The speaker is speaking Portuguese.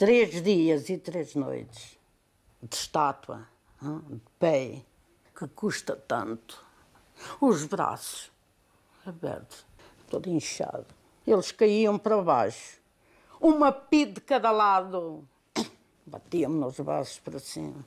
três dias e três noites de estátua, de pé, que custa tanto. Os braços abertos, todo inchado. Eles caíam para baixo. Uma pi de cada lado. batiam me nos braços para cima.